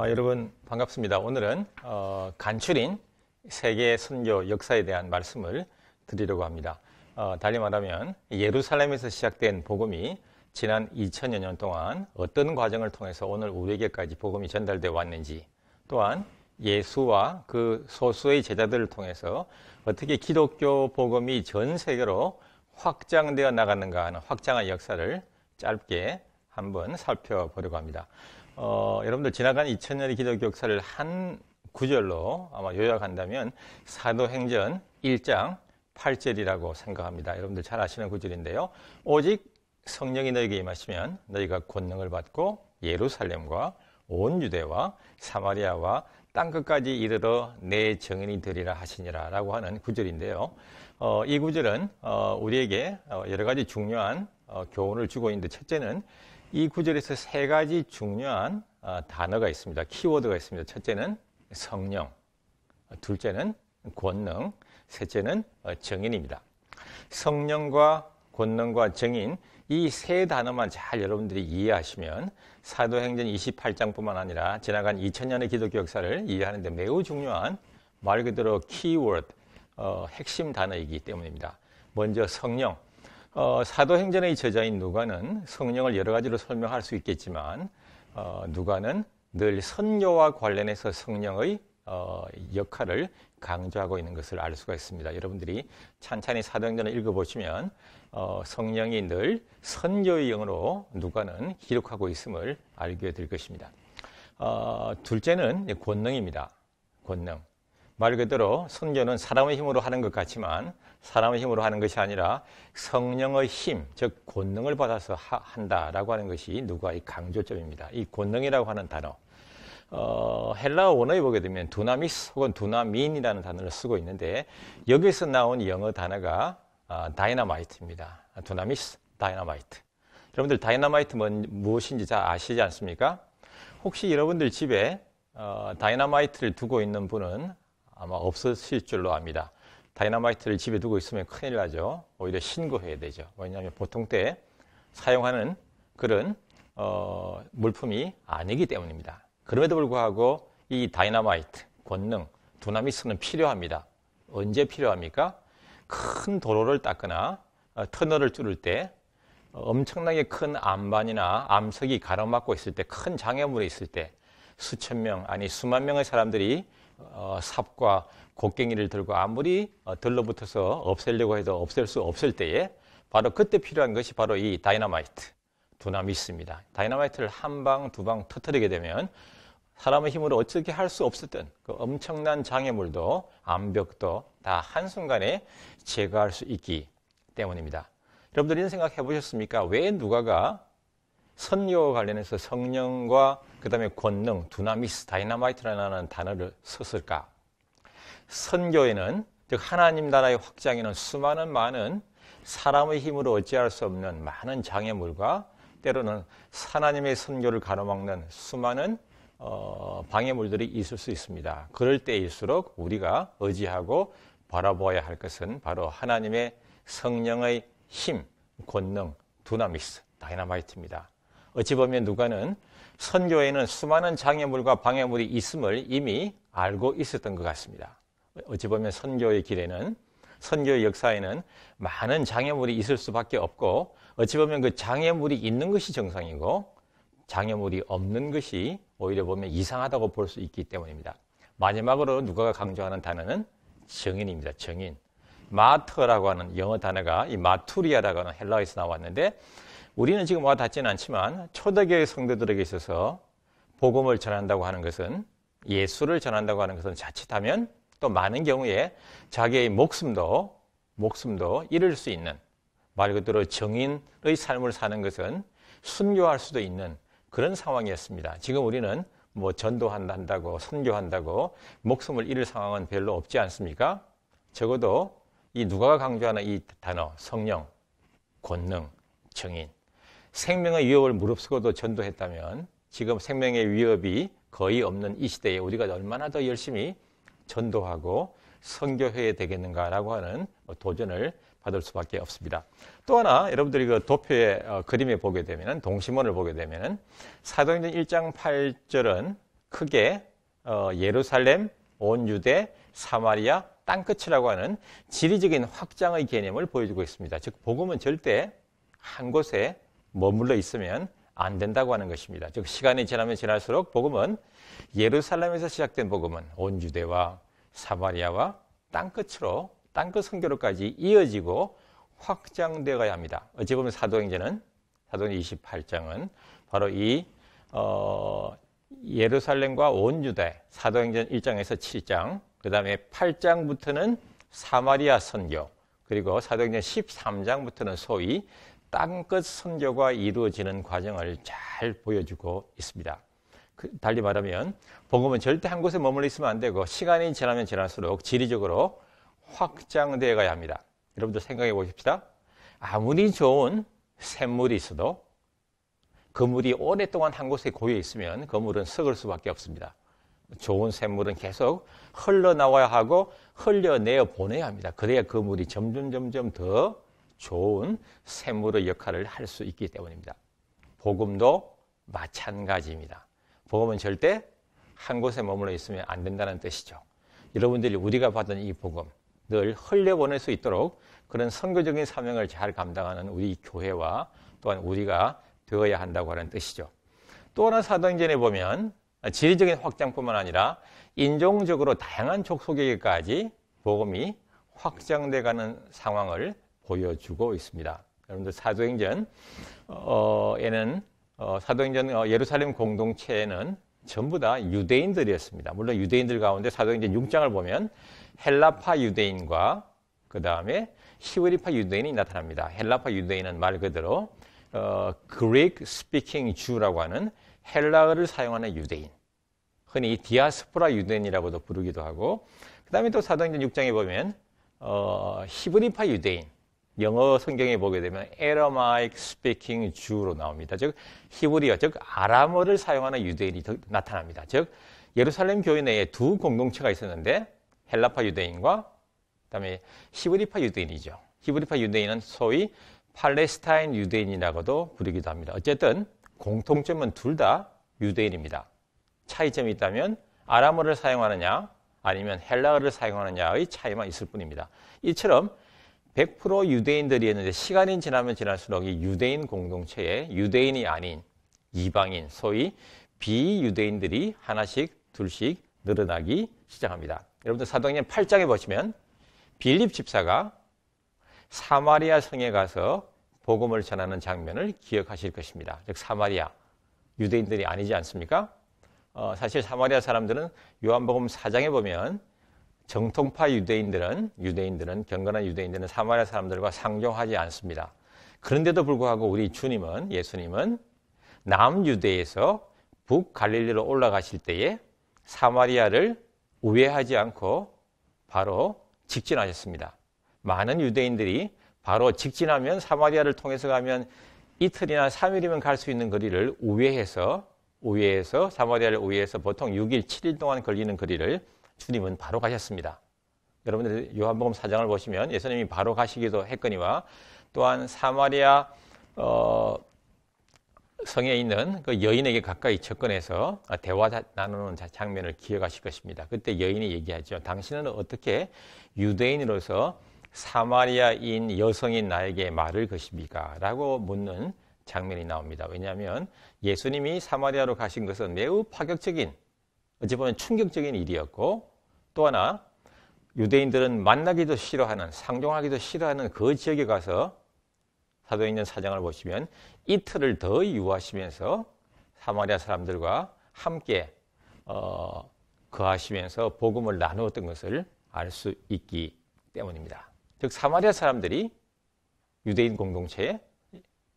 어, 여러분 반갑습니다. 오늘은 어, 간추린 세계 선교 역사에 대한 말씀을 드리려고 합니다. 어, 달리 말하면 예루살렘에서 시작된 복음이 지난 2000여 년 동안 어떤 과정을 통해서 오늘 우리에게까지 복음이 전달돼 왔는지 또한 예수와 그 소수의 제자들을 통해서 어떻게 기독교 복음이 전 세계로 확장되어 나갔는가 하는 확장한 역사를 짧게 한번 살펴보려고 합니다. 어, 여러분들 지나간 2000년의 기독교 역사를 한 구절로 아마 요약한다면 사도행전 1장 8절이라고 생각합니다. 여러분들 잘 아시는 구절인데요. 오직 성령이 너에게 임하시면 너희가 권능을 받고 예루살렘과 온 유대와 사마리아와 땅 끝까지 이르러 내 증인이 되리라 하시니라라고 하는 구절인데요. 어, 이 구절은 어, 우리에게 어, 여러 가지 중요한 어, 교훈을 주고 있는데 첫째는 이 구절에서 세 가지 중요한 아, 단어가 있습니다. 키워드가 있습니다. 첫째는 성령, 둘째는 권능, 셋째는 정인입니다. 어, 성령과 권능과 정인 이 세 단어만 잘 여러분들이 이해하시면 사도행전 28장뿐만 아니라 지나간 2000년의 기독교 역사를 이해하는 데 매우 중요한 말 그대로 키워드, 어, 핵심 단어이기 때문입니다. 먼저 성령, 어, 사도행전의 저자인 누가는 성령을 여러 가지로 설명할 수 있겠지만 어, 누가는 늘 선교와 관련해서 성령의 어, 역할을 강조하고 있는 것을 알 수가 있습니다. 여러분들이 찬찬히 사도행전을 읽어보시면 어, 성령이 늘 선교의 영으로 누가는 기록하고 있음을 알게 될 것입니다. 어, 둘째는 권능입니다. 권능. 말 그대로 선교는 사람의 힘으로 하는 것 같지만 사람의 힘으로 하는 것이 아니라 성령의 힘, 즉 권능을 받아서 한다라고 하는 것이 누가의 강조점입니다. 이 권능이라고 하는 단어. 어, 헬라어 원어에 보게 되면 두나미스 혹은 두나민이라는 단어를 쓰고 있는데 여기서 나온 영어 단어가 아, 다이나마이트입니다. 두나미스, 다이나마이트. 여러분들 다이나마이트 뭔, 무엇인지 잘 아시지 않습니까? 혹시 여러분들 집에 어, 다이나마이트를 두고 있는 분은 아마 없으실 줄로 압니다. 다이너마이트를 집에 두고 있으면 큰일 나죠. 오히려 신고해야 되죠. 왜냐하면 보통 때 사용하는 그런 어, 물품이 아니기 때문입니다. 그럼에도 불구하고 이 다이너마이트, 권능, 두나미스는 필요합니다. 언제 필요합니까? 큰 도로를 닦거나 어, 터널을 뚫을 때 엄청나게 큰 암반이나 암석이 가로막고 있을 때 큰 장애물이 있을 때 수천 명 아니 수만 명의 사람들이 어, 삽과 곡괭이를 들고 아무리 어, 들러붙어서 없애려고 해도 없앨 수 없을 때에 바로 그때 필요한 것이 바로 이 다이너마이트, 두나미스입니다. 다이너마이트를 한 방, 두 방 터뜨리게 되면 사람의 힘으로 어떻게 할 수 없었던 그 엄청난 장애물도 암벽도 다 한순간에 제거할 수 있기 때문입니다. 여러분들 이런 생각 해보셨습니까? 왜 누가가 선와 관련해서 성령과 그 다음에 권능, 두나미스, 다이나마이트라는 단어를 썼을까? 선교에는, 즉, 하나님 나라의 확장에는 수많은 많은 사람의 힘으로 어찌할 수 없는 많은 장애물과 때로는 하나님의 선교를 가로막는 수많은 어, 방해물들이 있을 수 있습니다. 그럴 때일수록 우리가 의지하고 바라보아야 할 것은 바로 하나님의 성령의 힘, 권능, 두나미스, 다이나마이트입니다. 어찌 보면 누가는 선교에는 수많은 장애물과 방해물이 있음을 이미 알고 있었던 것 같습니다. 어찌 보면 선교의 길에는 선교의 역사에는 많은 장애물이 있을 수밖에 없고 어찌 보면 그 장애물이 있는 것이 정상이고 장애물이 없는 것이 오히려 보면 이상하다고 볼 수 있기 때문입니다. 마지막으로 누가가 강조하는 단어는 정인입니다. 정인. 마터라고 하는 영어 단어가 이 마투리아라고 하는 헬라어에서 나왔는데 우리는 지금 와 닿지는 않지만 초대교회 성도들에게 있어서 복음을 전한다고 하는 것은 예수를 전한다고 하는 것은 자칫하면 또 많은 경우에 자기의 목숨도 목숨도 잃을 수 있는 말 그대로 정인의 삶을 사는 것은 순교할 수도 있는 그런 상황이었습니다. 지금 우리는 뭐 전도한다고 선교한다고 목숨을 잃을 상황은 별로 없지 않습니까? 적어도 이 누가가 강조하는 이 단어 성령, 권능, 정인 생명의 위협을 무릅쓰고도 전도했다면 지금 생명의 위협이 거의 없는 이 시대에 우리가 얼마나 더 열심히 전도하고 선교해야 되겠는가라고 하는 도전을 받을 수밖에 없습니다. 또 하나 여러분들이 그 도표의 어, 그림에 보게 되면 동심원을 보게 되면 사도행전 1장 8절은 크게 어, 예루살렘, 온 유대, 사마리아, 땅끝이라고 하는 지리적인 확장의 개념을 보여주고 있습니다. 즉 복음은 절대 한 곳에 머물러 있으면 안 된다고 하는 것입니다. 즉 시간이 지나면 지날수록 복음은 예루살렘에서 시작된 복음은 온 유대와 사마리아와 땅 끝으로 땅끝 선교로까지 이어지고 확장되어야 합니다. 어찌 보면 사도행전은 사도행전 28장은 바로 이 어, 예루살렘과 온 유대 사도행전 1장에서 7장 그다음에 8장부터는 사마리아 선교 그리고 사도행전 13장부터는 소위 땅끝 선교가 이루어지는 과정을 잘 보여주고 있습니다. 그 달리 말하면 복음은 절대 한 곳에 머물러 있으면 안 되고 시간이 지나면 지날수록 지리적으로 확장되어 가야 합니다. 여러분들 생각해 보십시다. 아무리 좋은 샘물이 있어도 그물이 오랫동안 한 곳에 고여 있으면 그물은 썩을 수밖에 없습니다. 좋은 샘물은 계속 흘러나와야 하고 흘려내어 보내야 합니다. 그래야 그물이 점점 점점 더 좋은 샘물로 역할을 할 수 있기 때문입니다. 복음도 마찬가지입니다. 복음은 절대 한 곳에 머물러 있으면 안 된다는 뜻이죠. 여러분들이 우리가 받은 이 복음 늘 흘려보낼 수 있도록 그런 선교적인 사명을 잘 감당하는 우리 교회와 또한 우리가 되어야 한다고 하는 뜻이죠. 또 하나 사도행전에 보면 지리적인 확장뿐만 아니라 인종적으로 다양한 족속에게까지 복음이 확장돼가는 상황을 보여주고 있습니다. 여러분들 사도행전에는 어, 어, 사도행전 어, 예루살렘 공동체에는 전부 다 유대인들이었습니다. 물론 유대인들 가운데 사도행전 6장을 보면 헬라파 유대인과 그 다음에 히브리파 유대인이 나타납니다. 헬라파 유대인은 말 그대로 어, Greek speaking Jew라고 하는 헬라어를 사용하는 유대인. 흔히 디아스포라 유대인이라고도 부르기도 하고, 그 다음에 또 사도행전 6장에 보면, 어, 히브리파 유대인. 영어 성경에 보게 되면 Aramaic speaking Jew로 나옵니다. 즉 히브리어 즉 아람어를 사용하는 유대인이 나타납니다. 즉 예루살렘 교회 내에 두 공동체가 있었는데 헬라파 유대인과 그다음에 히브리파 유대인이죠. 히브리파 유대인은 소위 팔레스타인 유대인이라고도 부르기도 합니다. 어쨌든 공통점은 둘 다 유대인입니다. 차이점이 있다면 아람어를 사용하느냐 아니면 헬라어를 사용하느냐의 차이만 있을 뿐입니다. 이처럼 100% 유대인들이었는데 시간이 지나면 지날수록 이 유대인 공동체에 유대인이 아닌 이방인, 소위 비유대인들이 하나씩 둘씩 늘어나기 시작합니다. 여러분들 사도행전 8장에 보시면 빌립 집사가 사마리아 성에 가서 복음을 전하는 장면을 기억하실 것입니다. 즉 사마리아 유대인들이 아니지 않습니까? 어, 사실 사마리아 사람들은 요한복음 4장에 보면 정통파 유대인들은 유대인들은 경건한 유대인들은 사마리아 사람들과 상종하지 않습니다. 그런데도 불구하고 우리 주님은 예수님은 남유대에서 북갈릴리로 올라가실 때에 사마리아를 우회하지 않고 바로 직진하셨습니다. 많은 유대인들이 바로 직진하면 사마리아를 통해서 가면 이틀이나 3일이면 갈 수 있는 거리를 우회해서 우회해서 사마리아를 우회해서 보통 6일, 7일 동안 걸리는 거리를 주님은 바로 가셨습니다. 여러분들 요한복음 4장을 보시면 예수님이 바로 가시기도 했거니와 또한 사마리아 어, 성에 있는 그 여인에게 가까이 접근해서 대화 나누는 장면을 기억하실 것입니다. 그때 여인이 얘기하죠. 당신은 어떻게 유대인으로서 사마리아인 여성인 나에게 말을 것입니까? 라고 묻는 장면이 나옵니다. 왜냐하면 예수님이 사마리아로 가신 것은 매우 파격적인 어찌 보면 충격적인 일이었고 또 하나 유대인들은 만나기도 싫어하는 상종하기도 싫어하는 그 지역에 가서 사도행전 사장을 보시면 이틀을 더 유하시면서 사마리아 사람들과 함께 어, 거하시면서 복음을 나누었던 것을 알 수 있기 때문입니다. 즉 사마리아 사람들이 유대인 공동체에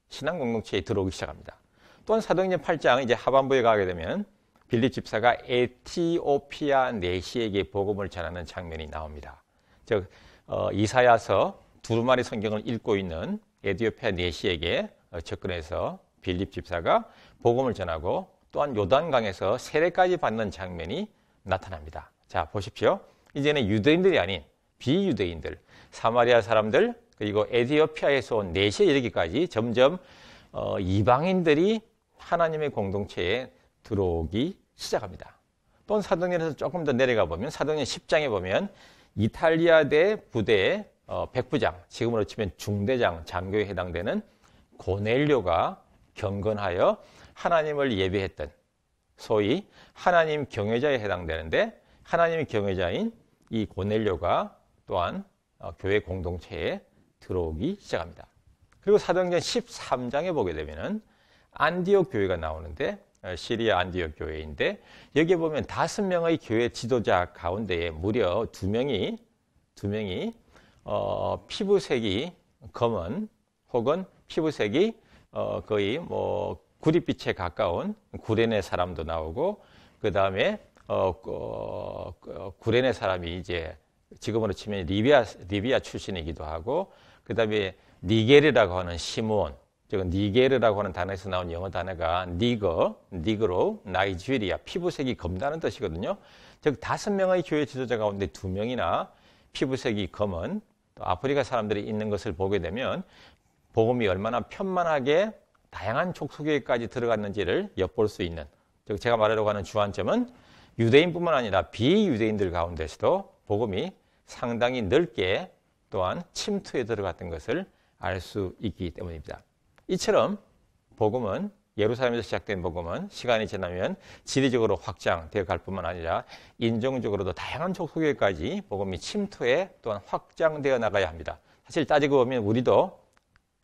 신앙 공동체에 들어오기 시작합니다. 또한 사도행전 8장 이제 하반부에 가게 되면 빌립 집사가 에티오피아 내시에게 복음을 전하는 장면이 나옵니다. 즉 어, 이사야서 두루마리 성경을 읽고 있는 에티오피아 내시에게 어, 접근해서 빌립 집사가 복음을 전하고 또한 요단강에서 세례까지 받는 장면이 나타납니다. 자 보십시오. 이제는 유대인들이 아닌 비유대인들, 사마리아 사람들 그리고 에티오피아에서 온 내시에 이르기까지 점점 어, 이방인들이 하나님의 공동체에 들어오기 시작합니다. 또 사도행전에서 조금 더 내려가 보면 사도행전 10장에 보면 이탈리아 대 부대의 어, 백부장, 지금으로 치면 중대장, 장교에 해당되는 고넬료가 경건하여 하나님을 예배했던 소위 하나님 경외자에 해당되는데 하나님 경외자인 이 고넬료가 또한 어, 교회 공동체에 들어오기 시작합니다. 그리고 사도행전 13장에 보게 되면은 안디옥 교회가 나오는데 어, 시리아 안디옥 교회인데 여기 보면 다섯 명의 교회 지도자 가운데에 무려 두 명이 두 명이 어, 피부색이 검은 혹은 피부색이 어, 거의 뭐 구릿빛에 가까운 구레네 사람도 나오고 그 다음에 어, 어, 어, 구레네 사람이 이제 지금으로 치면 리비아 리비아 출신이기도 하고 그 다음에 니게리라고 하는 시몬 지금 니게르라고 하는 단어에서 나온 영어 단어가 니거, 니그로, 나이지리아, 피부색이 검다는 뜻이거든요. 즉 다섯 명의 교회 지도자 가운데 두 명이나 피부색이 검은 아프리카 사람들이 있는 것을 보게 되면 복음이 얼마나 편만하게 다양한 족속에까지 들어갔는지를 엿볼 수 있는 즉 제가 말하려고 하는 주안점은 유대인뿐만 아니라 비유대인들 가운데서도 복음이 상당히 넓게 또한 침투에 들어갔던 것을 알 수 있기 때문입니다. 이처럼 복음은 예루살렘에서 시작된 복음은 시간이 지나면 지리적으로 확장되어 갈 뿐만 아니라 인종적으로도 다양한 족속에까지 복음이 침투해 또한 확장되어 나가야 합니다. 사실 따지고 보면 우리도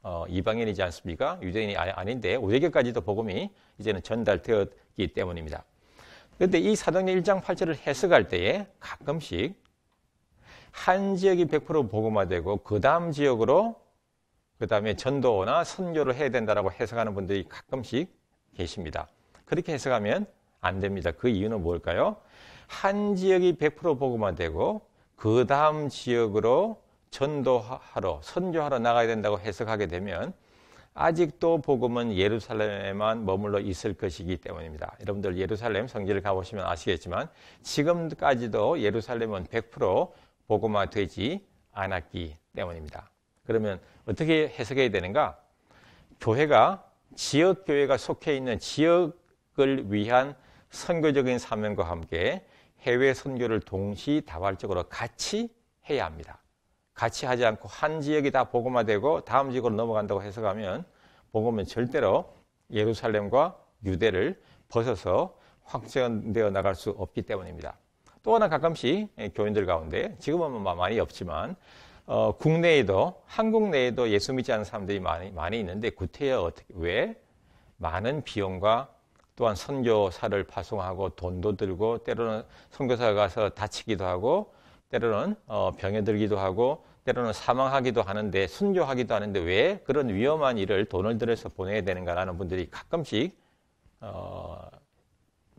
어, 이방인이지 않습니까? 유대인이 아닌데 우리에게까지도 복음이 이제는 전달되었기 때문입니다. 그런데 이 사도행전 1장 8절을 해석할 때에 가끔씩 한 지역이 100% 복음화되고 그 다음 지역으로 그 다음에 전도나 선교를 해야 된다라고 해석하는 분들이 가끔씩 계십니다. 그렇게 해석하면 안 됩니다. 그 이유는 뭘까요? 한 지역이 100% 복음화 되고 그 다음 지역으로 전도하러 선교하러 나가야 된다고 해석하게 되면 아직도 복음은 예루살렘에만 머물러 있을 것이기 때문입니다. 여러분들 예루살렘 성지를 가보시면 아시겠지만 지금까지도 예루살렘은 100% 복음화되지 않았기 때문입니다. 그러면 어떻게 해석해야 되는가? 교회가 지역 교회가 속해 있는 지역을 위한 선교적인 사명과 함께 해외 선교를 동시 다발적으로 같이 해야 합니다. 같이 하지 않고 한 지역이 다 복음화되고 다음 지역으로 넘어간다고 해석하면 복음은 절대로 예루살렘과 유대를 벗어서 확정되어 나갈 수 없기 때문입니다. 또 하나 가끔씩 교인들 가운데 지금은 뭐 많이 없지만 어, 국내에도 한국 내에도 예수 믿지 않는 사람들이 많이 많이 있는데 구태여 어떻게 왜 많은 비용과 또한 선교사를 파송하고 돈도 들고 때로는 선교사 가서 다치기도 하고 때로는 어, 병에 들기도 하고 때로는 사망하기도 하는데 순교하기도 하는데 왜 그런 위험한 일을 돈을 들여서 보내야 되는가라는 분들이 가끔씩 어,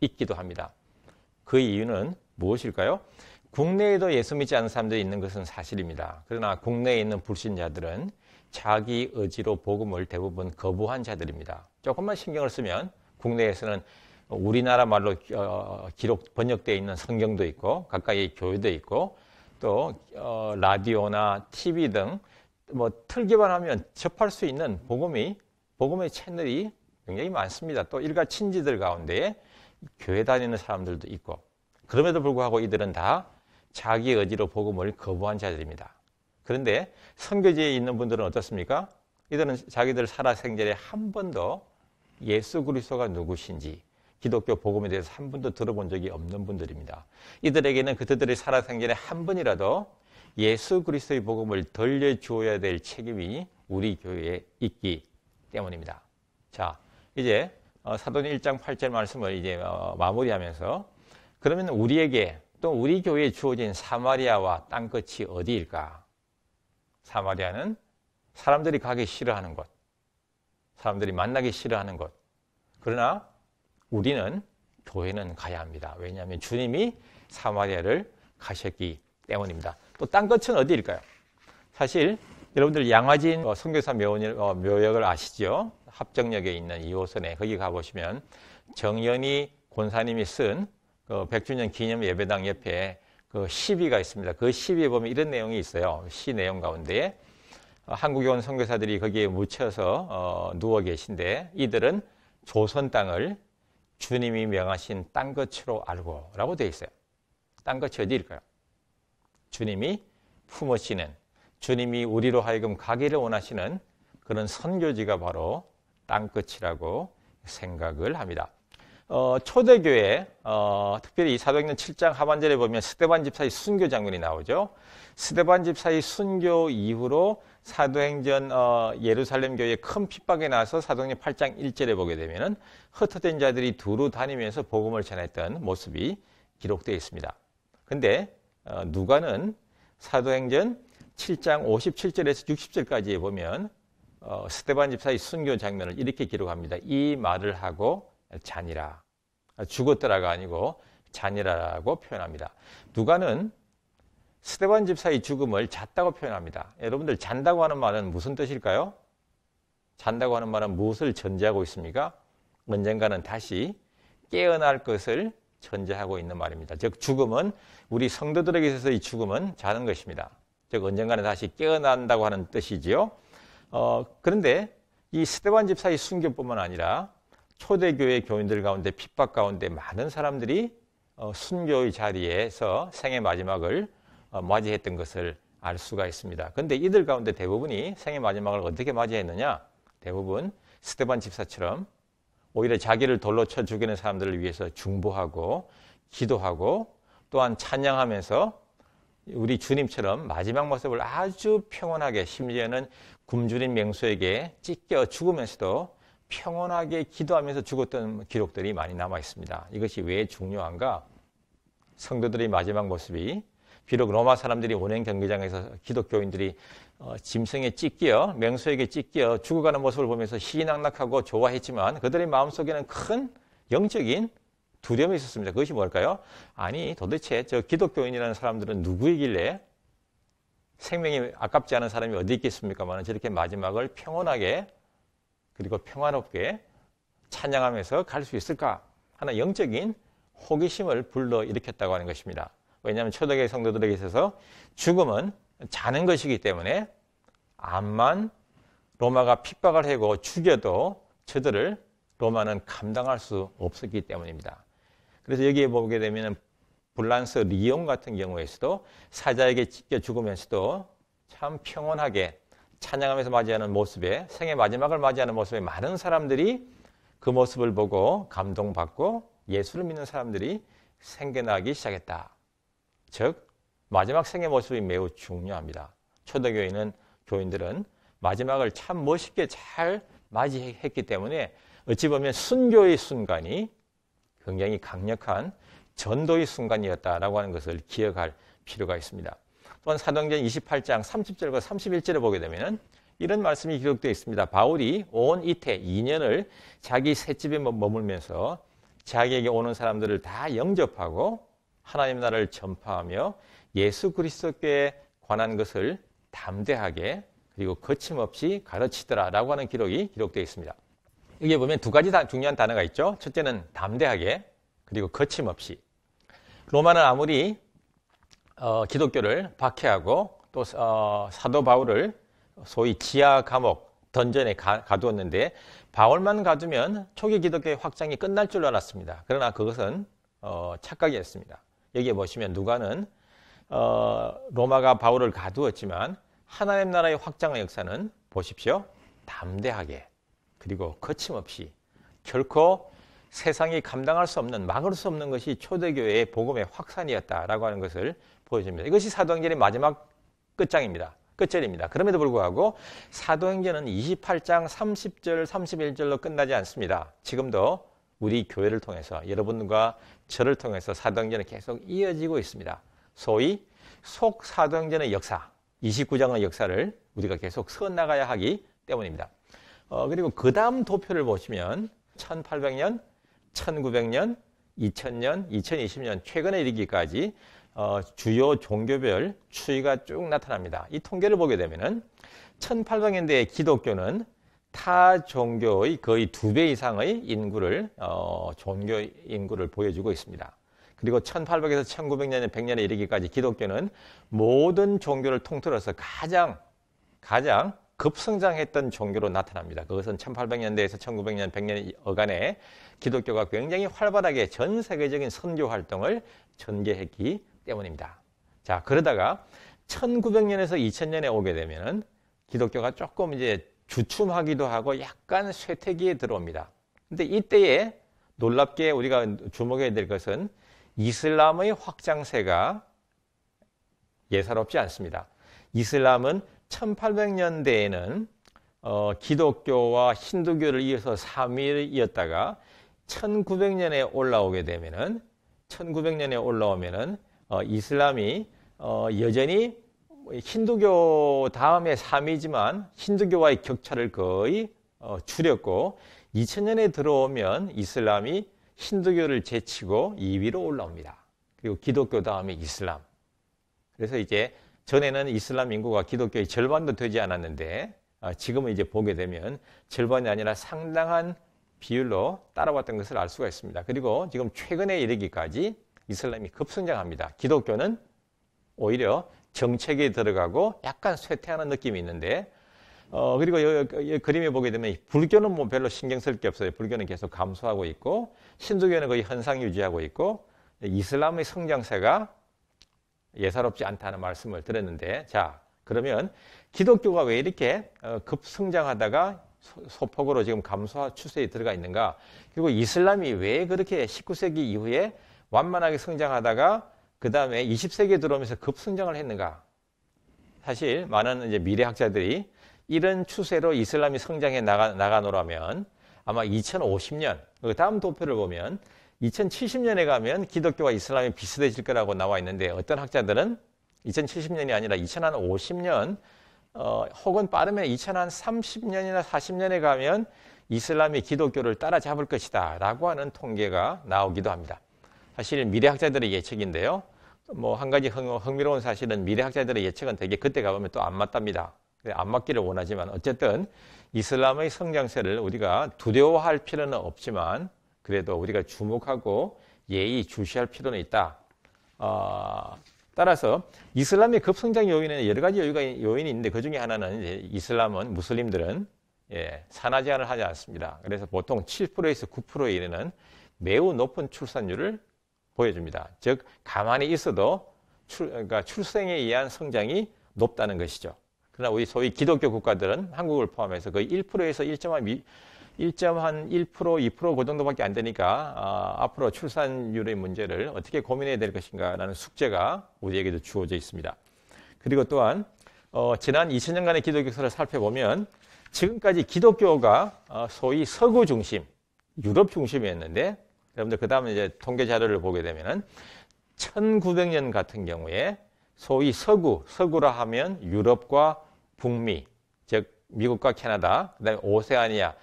있기도 합니다. 그 이유는 무엇일까요? 국내에도 예수 믿지 않는 사람들이 있는 것은 사실입니다. 그러나 국내에 있는 불신자들은 자기 의지로 복음을 대부분 거부한 자들입니다. 조금만 신경을 쓰면 국내에서는 우리나라 말로 어, 기록 번역되어 있는 성경도 있고 가까이 교회도 있고 또 어, 라디오나 TV 등 뭐 틀기만 하면 접할 수 있는 복음이 복음의 채널이 굉장히 많습니다. 또 일가 친지들 가운데 교회 다니는 사람들도 있고 그럼에도 불구하고 이들은 다 자기 의지로 복음을 거부한 자들입니다. 그런데 선교지에 있는 분들은 어떻습니까? 이들은 자기들 살아생전에 한 번도 예수 그리스도가 누구신지 기독교 복음에 대해서 한 번도 들어본 적이 없는 분들입니다. 이들에게는 그들의 들 살아생전에 한 번이라도 예수 그리스도의 복음을 들려주어야 될 책임이 우리 교회에 있기 때문입니다. 자, 이제 어, 사도니 1장 8절 말씀을 이제 어, 마무리하면서 그러면 우리에게 또 우리 교회에 주어진 사마리아와 땅끝이 어디일까? 사마리아는 사람들이 가기 싫어하는 곳, 사람들이 만나기 싫어하는 곳. 그러나 우리는 교회는 가야 합니다. 왜냐하면 주님이 사마리아를 가셨기 때문입니다. 또 땅끝은 어디일까요? 사실 여러분들 양화진 성교사 어, 어, 묘역을 아시죠? 합정역에 있는 2호선에 거기 가보시면 정연이 권사님이 쓴그 100주년 기념 예배당 옆에 그 시비가 있습니다. 그 시비에 보면 이런 내용이 있어요. 시 내용 가운데 어, 한국에 온 선교사들이 거기에 묻혀서 어, 누워 계신데 이들은 조선 땅을 주님이 명하신 땅 것으로 알고라고 되어 있어요. 땅 것이 어디일까요? 주님이 품으시는 주님이 우리로 하여금 가기를 원하시는 그런 선교지가 바로 땅 끝이라고 생각을 합니다. 어, 초대교회, 어, 특별히 이 사도행전 7장 하반절에 보면 스테반 집사의 순교 장면이 나오죠. 스테반 집사의 순교 이후로 사도행전 어, 예루살렘 교회큰핍박에 나서 사도행전 8장 1절에 보게 되면은 흩어진 자들이 두루 다니면서 복음을 전했던 모습이 기록되어 있습니다. 근데 어, 누가는 사도행전 7장 57절에서 6 0절까지 보면 어, 스테반 집사의 순교 장면을 이렇게 기록합니다. 이 말을 하고 잔이라. 죽었더라가 아니고 잔이라고 라 표현합니다. 누가는 스테반 집사의 죽음을 잤다고 표현합니다. 여러분들 잔다고 하는 말은 무슨 뜻일까요? 잔다고 하는 말은 무엇을 전제하고 있습니까? 언젠가는 다시 깨어날 것을 전제하고 있는 말입니다. 즉 죽음은 우리 성도들에게 있어서 이 죽음은 자는 것입니다. 즉 언젠가는 다시 깨어난다고 하는 뜻이지요. 어, 그런데 이 스테반 집사의 순교뿐만 아니라 초대교회 교인들 가운데 핍박 가운데 많은 사람들이 어, 순교의 자리에서 생애 마지막을 어, 맞이했던 것을 알 수가 있습니다. 그런데 이들 가운데 대부분이 생애 마지막을 어떻게 맞이했느냐? 대부분 스테반 집사처럼 오히려 자기를 돌로 쳐 죽이는 사람들을 위해서 중보하고 기도하고 또한 찬양하면서 우리 주님처럼 마지막 모습을 아주 평온하게 심지어는 굶주린 맹수에게 찢겨 죽으면서도 평온하게 기도하면서 죽었던 기록들이 많이 남아 있습니다. 이것이 왜 중요한가? 성도들의 마지막 모습이 비록 로마 사람들이 원행 경기장에서 기독교인들이 어, 짐승에 찢겨 맹수에게 찢겨 죽어가는 모습을 보면서 희낙낙하고 좋아했지만 그들의 마음속에는 큰 영적인 두려움이 있었습니다. 그것이 뭘까요? 아니 도대체 저 기독교인이라는 사람들은 누구이길래 생명이 아깝지 않은 사람이 어디 있겠습니까만 저렇게 마지막을 평온하게 그리고 평안롭게 찬양하면서 갈 수 있을까 하는 영적인 호기심을 불러일으켰다고 하는 것입니다. 왜냐하면 초대교회 성도들에게 있어서 죽음은 자는 것이기 때문에 암만 로마가 핍박을 해고 죽여도 저들을 로마는 감당할 수 없었기 때문입니다. 그래서 여기에 보게 되면 불란서 리옹 같은 경우에서도 사자에게 찢겨 죽으면서도 참 평온하게 찬양하면서 맞이하는 모습에 생애 마지막을 맞이하는 모습에 많은 사람들이 그 모습을 보고 감동받고 예수를 믿는 사람들이 생겨나기 시작했다. 즉 마지막 생애 모습이 매우 중요합니다. 초대교회는 교인들은 마지막을 참 멋있게 잘 맞이했기 때문에 어찌 보면 순교의 순간이 굉장히 강력한 전도의 순간이었다라고 하는 것을 기억할 필요가 있습니다. 또한 사도행전 28장 30절과 31절을 보게 되면 이런 말씀이 기록되어 있습니다. 바울이 온 이태 2년을 자기 셋집에 머물면서 자기에게 오는 사람들을 다 영접하고 하나님 나라를 전파하며 예수 그리스도께 관한 것을 담대하게 그리고 거침없이 가르치더라라고 하는 기록이 기록되어 있습니다. 여기에 보면 두 가지 중요한 단어가 있죠. 첫째는 담대하게 그리고 거침없이. 로마는 아무리 어, 기독교를 박해하고 또 어, 사도 바울을 소위 지하 감옥 던전에 가, 가두었는데 바울만 가두면 초기 기독교의 확장이 끝날 줄 알았습니다. 그러나 그것은 어, 착각이었습니다. 여기에 보시면 누가는 어, 로마가 바울을 가두었지만 하나님 나라의 확장의 역사는 보십시오. 담대하게 그리고 거침없이 결코 세상이 감당할 수 없는 막을 수 없는 것이 초대교회의 복음의 확산이었다라고 하는 것을 보여집니다. 이것이 사도행전의 마지막 끝장입니다. 끝절입니다. 그럼에도 불구하고 사도행전은 28장 30절, 31절로 끝나지 않습니다. 지금도 우리 교회를 통해서 여러분과 저를 통해서 사도행전은 계속 이어지고 있습니다. 소위 속 사도행전의 역사, 29장의 역사를 우리가 계속 써 나가야 하기 때문입니다. 어, 그리고 그 다음 도표를 보시면 1800년, 1900년, 2000년, 2020년 최근에 이르기까지 어, 주요 종교별 추이가 쭉 나타납니다. 이 통계를 보게 되면은 1800년대의 기독교는 타 종교의 거의 두 배 이상의 인구를 어, 종교 인구를 보여주고 있습니다. 그리고 1800에서 1900년에 100년에 이르기까지 기독교는 모든 종교를 통틀어서 가장 가장 급성장했던 종교로 나타납니다. 그것은 1800년대에서 1900년, 100년 어간에 기독교가 굉장히 활발하게 전 세계적인 선교 활동을 전개했기 때문입니다. 자, 그러다가 1900년에서 2000년에 오게 되면은 기독교가 조금 이제 주춤하기도 하고 약간 쇠퇴기에 들어옵니다. 근데 이때에 놀랍게 우리가 주목해야 될 것은 이슬람의 확장세가 예사롭지 않습니다. 이슬람은 1800년대에는 어, 기독교와 힌두교를 이어서 3일이었다가 1900년에 올라오게 되면은 1900년에 올라오면은 어, 이슬람이 어, 여전히 힌두교 다음에 3위지만 힌두교와의 격차를 거의 어, 줄였고 2000년에 들어오면 이슬람이 힌두교를 제치고 2위로 올라옵니다. 그리고 기독교 다음에 이슬람. 그래서 이제 전에는 이슬람 인구가 기독교의 절반도 되지 않았는데 아, 지금은 이제 보게 되면 절반이 아니라 상당한 비율로 따라왔던 것을 알 수가 있습니다. 그리고 지금 최근에 이르기까지 이슬람이 급성장합니다. 기독교는 오히려 정책에 들어가고 약간 쇠퇴하는 느낌이 있는데 어, 그리고 이, 이 그림에 보게 되면 불교는 뭐 별로 신경 쓸 게 없어요. 불교는 계속 감소하고 있고 신도교는 거의 현상 유지하고 있고 이슬람의 성장세가 예사롭지 않다는 말씀을 드렸는데 자 그러면 기독교가 왜 이렇게 어, 급성장하다가 소폭으로 지금 감소 추세에 들어가 있는가 그리고 이슬람이 왜 그렇게 19세기 이후에 완만하게 성장하다가 그 다음에 20세기에 들어오면서 급성장을 했는가? 사실 많은 이제 미래학자들이 이런 추세로 이슬람이 성장해 나가, 나가노라면 아마 2050년, 그 다음 도표를 보면 2070년에 가면 기독교와 이슬람이 비슷해질 거라고 나와 있는데 어떤 학자들은 2070년이 아니라 2050년 어, 혹은 빠르면 2030년이나 40년에 가면 이슬람이 기독교를 따라잡을 것이다 라고 하는 통계가 나오기도 합니다. 사실 미래학자들의 예측인데요. 뭐 한 가지 흥, 미로운 사실은 미래학자들의 예측은 되게 그때 가보면 또 안 맞답니다. 네, 안 맞기를 원하지만 어쨌든 이슬람의 성장세를 우리가 두려워할 필요는 없지만 그래도 우리가 주목하고 예의 주시할 필요는 있다. 어, 따라서 이슬람의 급성장 요인에는 여러 가지 요인이, 있는데 그 중에 하나는 이슬람은 무슬림들은 예, 산하 제한을 하지 않습니다. 그래서 보통 7%에서 9%에 이르는 매우 높은 출산율을 보여줍니다. 즉 가만히 있어도 출, 그러니까 출생에 의한 성장이 높다는 것이죠. 그러나 우리 소위 기독교 국가들은 한국을 포함해서 거의 1%에서 1.1 1.1% 2%그 정도밖에 안 되니까 아, 앞으로 출산율의 문제를 어떻게 고민해야 될 것인가라는 숙제가 우리에게도 주어져 있습니다. 그리고 또한 어, 지난 2000년간의 기독교 사를 살펴보면 지금까지 기독교가 어, 소위 서구 중심, 유럽 중심이었는데 여러분들 그 다음에 이제 통계 자료를 보게 되면은 1900년 같은 경우에 소위 서구, 서구라 하면 유럽과 북미, 즉 미국과 캐나다, 그다음에 오세아니아,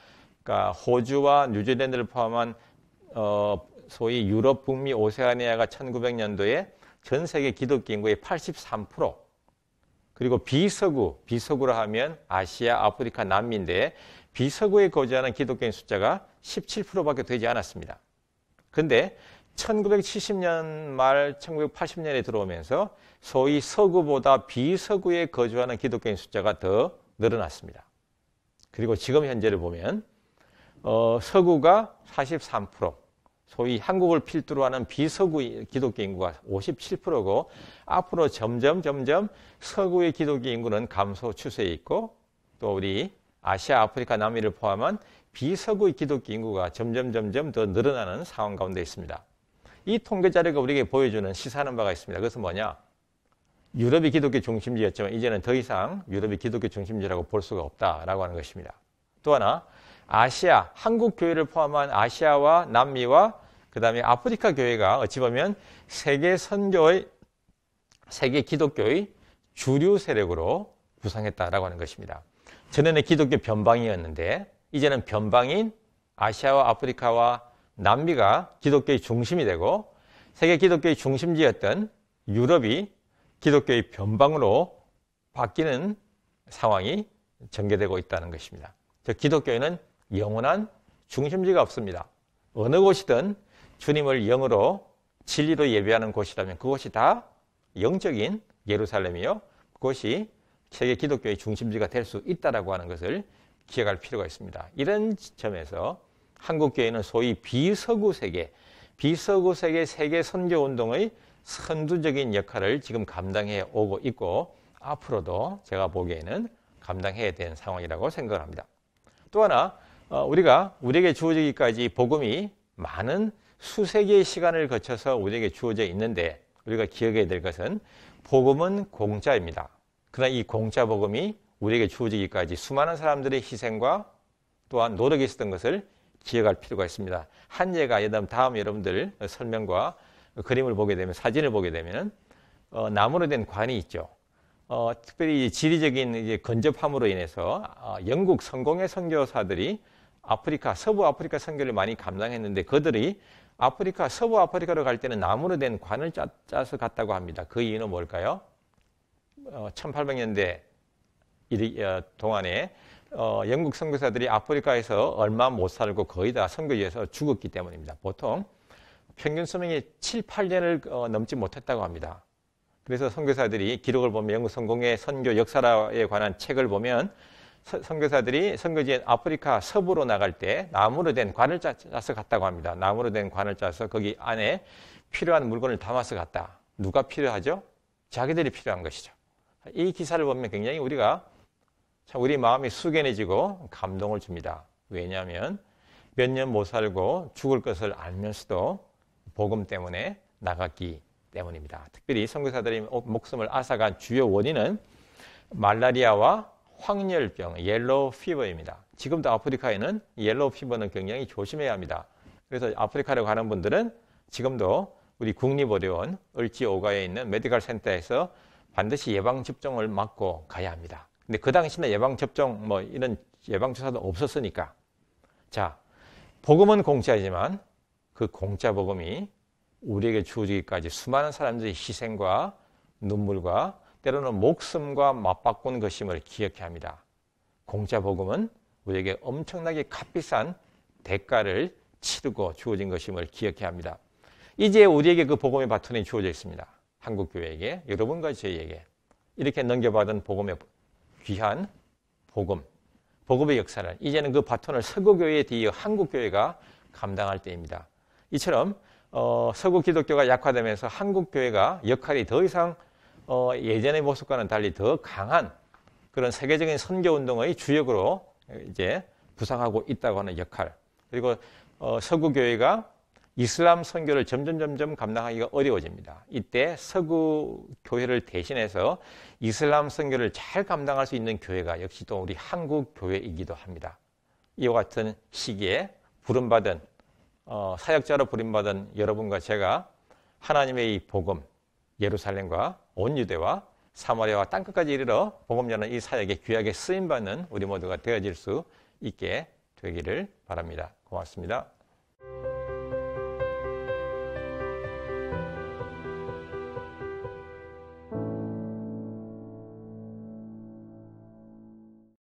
그러니까 호주와 뉴질랜드를 포함한 어, 소위 유럽, 북미, 오세아니아가 1900년도에 전 세계 기독교 인구의 83% 그리고 비서구, 비서구라 하면 아시아, 아프리카, 남미인데 비서구에 거주하는 기독교인 숫자가 17%밖에 되지 않았습니다. 근데 1970년 말 1980년에 들어오면서 소위 서구보다 비서구에 거주하는 기독교인 숫자가 더 늘어났습니다. 그리고 지금 현재를 보면 어, 서구가 43%, 소위 한국을 필두로 하는 비서구 기독교 인구가 57%고 앞으로 점점 점점 서구의 기독교 인구는 감소 추세에 있고 또 우리 아시아, 아프리카, 남미를 포함한 비서구의 기독교 인구가 점점 점점 더 늘어나는 상황 가운데 있습니다. 이 통계 자료가 우리에게 보여주는 시사하는 바가 있습니다. 그것은 뭐냐? 유럽이 기독교 중심지였지만 이제는 더 이상 유럽이 기독교 중심지라고 볼 수가 없다라고 하는 것입니다. 또 하나, 아시아, 한국 교회를 포함한 아시아와 남미와 그 다음에 아프리카 교회가 어찌 보면 세계 선교의, 세계 기독교의 주류 세력으로 구상했다라고 하는 것입니다. 전에는 기독교 변방이었는데 이제는 변방인 아시아와 아프리카와 남미가 기독교의 중심이 되고 세계 기독교의 중심지였던 유럽이 기독교의 변방으로 바뀌는 상황이 전개되고 있다는 것입니다. 즉 기독교에는 영원한 중심지가 없습니다. 어느 곳이든 주님을 영으로 진리로 예배하는 곳이라면 그것이다 영적인 예루살렘이요. 그것이 세계 기독교의 중심지가 될 수 있다라고 하는 것을 기억할 필요가 있습니다. 이런 지 점에서 한국교회는 소위 비서구 세계, 비서구 세계 세계 선교 운동의 선두적인 역할을 지금 감당해 오고 있고 앞으로도 제가 보기에는 감당해야 되는 상황이라고 생각합니다. 또 하나 어, 우리가 우리에게 주어지기까지 복음이 많은 수세기의 시간을 거쳐서 우리에게 주어져 있는데 우리가 기억해야 될 것은 복음은 공짜입니다. 그러나 이 공짜 복음이 우리에게 주어지기까지 수많은 사람들의 희생과 또한 노력이 있었던 것을 기억할 필요가 있습니다. 한 예가 다음, 다음 여러분들 설명과 그림을 보게 되면 사진을 보게 되면 어, 나무로 된 관이 있죠. 어, 특별히 지리적인 이제 근접함으로 인해서 어, 영국 성공의 선교사들이 아프리카 서부 아프리카 선교를 많이 감당했는데 그들이 아프리카 서부 아프리카로 갈 때는 나무로 된 관을 짜, 서 갔다고 합니다. 그 이유는 뭘까요? 1800년대 어, 어, 동안에 어, 영국 선교사들이 아프리카에서 얼마 못 살고 거의 다 선교지에서 죽었기 때문입니다. 보통 평균 수명이 7, 8년을 어, 넘지 못했다고 합니다. 그래서 선교사들이 기록을 보면 영국 성공의 선교 역사에 관한 책을 보면 서, 선교사들이 선교지인 아프리카 서부로 나갈 때 나무로 된 관을 짜, 짜서 갔다고 합니다. 나무로 된 관을 짜서 거기 안에 필요한 물건을 담아서 갔다. 누가 필요하죠? 자기들이 필요한 것이죠. 이 기사를 보면 굉장히 우리가 참 우리 마음이 숙연해지고 감동을 줍니다. 왜냐하면 몇 년 못 살고 죽을 것을 알면서도 복음 때문에 나갔기 때문입니다. 특별히 선교사들이 어, 목숨을 앗아간 주요 원인은 말라리아와 황열병, 옐로우 피버입니다. 지금도 아프리카에는 옐로우 피버는 굉장히 조심해야 합니다. 그래서 아프리카를 가는 분들은 지금도 우리 국립의료원 을지 오가에 있는 메디컬 센터에서 반드시 예방 접종을 맞고 가야 합니다. 근데 그 당시는 예방접종 뭐 이런 예방주사도 없었으니까. 자, 복음은 공짜이지만 그 공짜 복음이 우리에게 주어지기까지 수많은 사람들의 희생과 눈물과 때로는 목숨과 맞바꾼 것임을 기억해야 합니다. 공짜 복음은 우리에게 엄청나게 값비싼 대가를 치르고 주어진 것임을 기억해야 합니다. 이제 우리에게 그 복음의 바톤이 주어져 있습니다. 한국교회에게, 여러분과 저희에게 이렇게 넘겨받은 복음의 바톤. 귀한 복음, 복음의 역사를 이제는 그 바톤을 서구교회에 뒤이어 한국교회가 감당할 때입니다. 이처럼 어, 서구 기독교가 약화되면서 한국교회가 역할이 더 이상 어, 예전의 모습과는 달리 더 강한 그런 세계적인 선교운동의 주역으로 이제 부상하고 있다고 하는 역할 그리고 어, 서구교회가 이슬람 선교를 점점 점점 감당하기가 어려워집니다. 이때 서구 교회를 대신해서 이슬람 선교를 잘 감당할 수 있는 교회가 역시 또 우리 한국 교회이기도 합니다. 이와 같은 시기에 부름받은 어, 사역자로 부름받은 여러분과 제가 하나님의 이 복음 예루살렘과 온 유대와 사마리아와 땅끝까지 이르러 복음전는 이 사역에 귀하게 쓰임받는 우리 모두가 되어질 수 있게 되기를 바랍니다. 고맙습니다.